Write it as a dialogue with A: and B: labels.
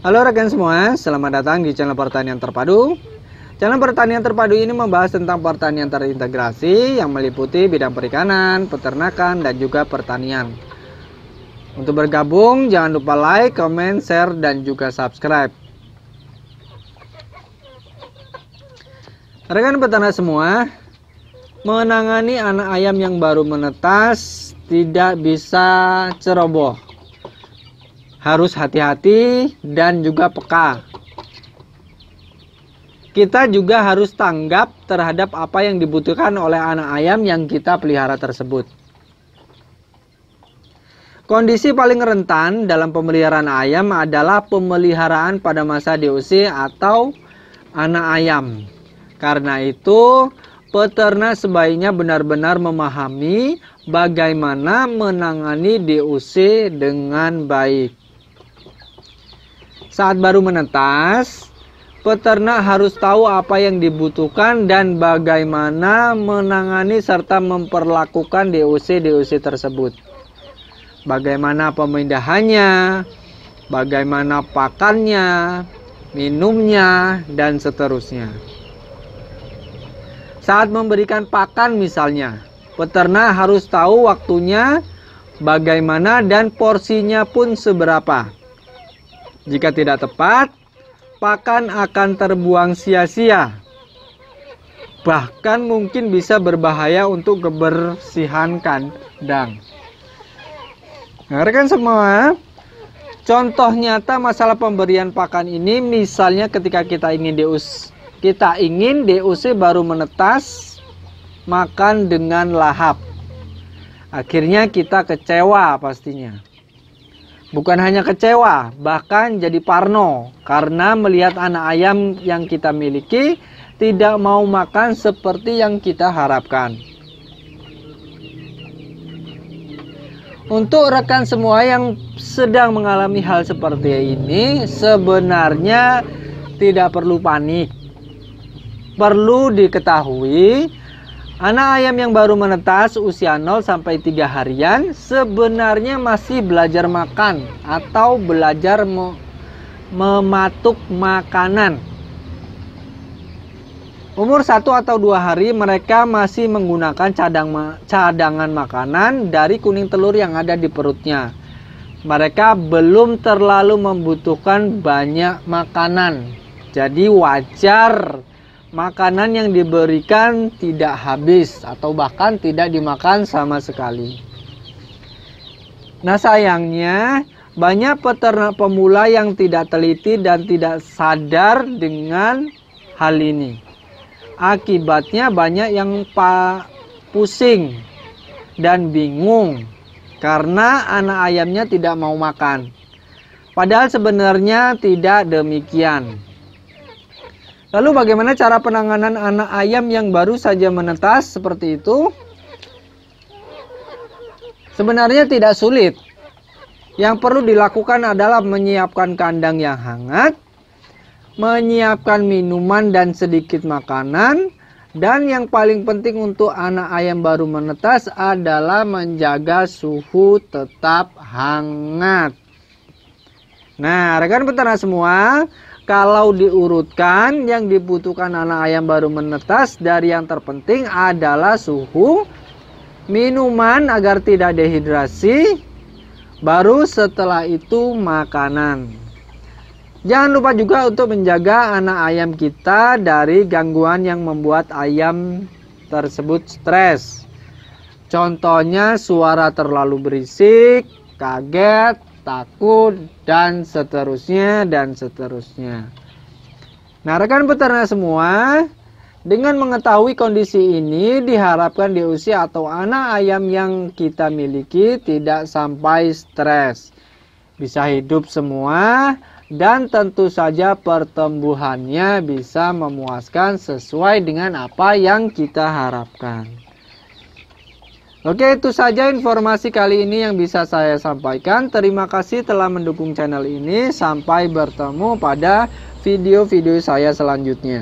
A: Halo rekan semua, selamat datang di channel Pertanian Terpadu. Channel Pertanian Terpadu ini membahas tentang pertanian terintegrasi yang meliputi bidang perikanan, peternakan, dan juga pertanian. Untuk bergabung, jangan lupa like, comment, share, dan juga subscribe. Rekan peternak semua, menangani anak ayam yang baru menetas tidak bisa ceroboh harus hati-hati dan juga peka. Kita juga harus tanggap terhadap apa yang dibutuhkan oleh anak ayam yang kita pelihara tersebut. Kondisi paling rentan dalam pemeliharaan ayam adalah pemeliharaan pada masa DOC atau anak ayam. Karena itu, peternak sebaiknya benar-benar memahami bagaimana menangani DOC dengan baik. Saat baru menetas, peternak harus tahu apa yang dibutuhkan dan bagaimana menangani serta memperlakukan DOC-DOC tersebut. Bagaimana pemindahannya, bagaimana pakannya, minumnya, dan seterusnya. Saat memberikan pakan misalnya, peternak harus tahu waktunya, bagaimana, dan porsinya pun seberapa. Jika tidak tepat, pakan akan terbuang sia-sia. Bahkan mungkin bisa berbahaya untuk kebersihan kandang. Nah, kan semua, eh? contoh nyata masalah pemberian pakan ini misalnya ketika kita ingin deus kita ingin DUC baru menetas makan dengan lahap. Akhirnya kita kecewa pastinya. Bukan hanya kecewa, bahkan jadi parno karena melihat anak ayam yang kita miliki tidak mau makan seperti yang kita harapkan. Untuk rekan semua yang sedang mengalami hal seperti ini, sebenarnya tidak perlu panik. Perlu diketahui Anak ayam yang baru menetas usia 0 sampai 3 harian sebenarnya masih belajar makan atau belajar me mematuk makanan. Umur 1 atau 2 hari mereka masih menggunakan cadang ma cadangan makanan dari kuning telur yang ada di perutnya. Mereka belum terlalu membutuhkan banyak makanan. Jadi wajar makanan yang diberikan tidak habis atau bahkan tidak dimakan sama sekali. Nah, sayangnya banyak peternak pemula yang tidak teliti dan tidak sadar dengan hal ini. Akibatnya banyak yang pusing dan bingung karena anak ayamnya tidak mau makan. Padahal sebenarnya tidak demikian. Lalu bagaimana cara penanganan anak ayam yang baru saja menetas seperti itu? Sebenarnya tidak sulit. Yang perlu dilakukan adalah menyiapkan kandang yang hangat, menyiapkan minuman dan sedikit makanan, dan yang paling penting untuk anak ayam baru menetas adalah menjaga suhu tetap hangat. Nah, rekan peternak semua, kalau diurutkan, yang dibutuhkan anak ayam baru menetas dari yang terpenting adalah suhu minuman agar tidak dehidrasi. Baru setelah itu makanan. Jangan lupa juga untuk menjaga anak ayam kita dari gangguan yang membuat ayam tersebut stres. Contohnya suara terlalu berisik, kaget, takut dan seterusnya dan seterusnya. Nah, rekan peternak semua, dengan mengetahui kondisi ini diharapkan di usia atau anak ayam yang kita miliki tidak sampai stres. Bisa hidup semua dan tentu saja pertumbuhannya bisa memuaskan sesuai dengan apa yang kita harapkan. Oke, itu saja informasi kali ini yang bisa saya sampaikan. Terima kasih telah mendukung channel ini. Sampai bertemu pada video-video saya selanjutnya.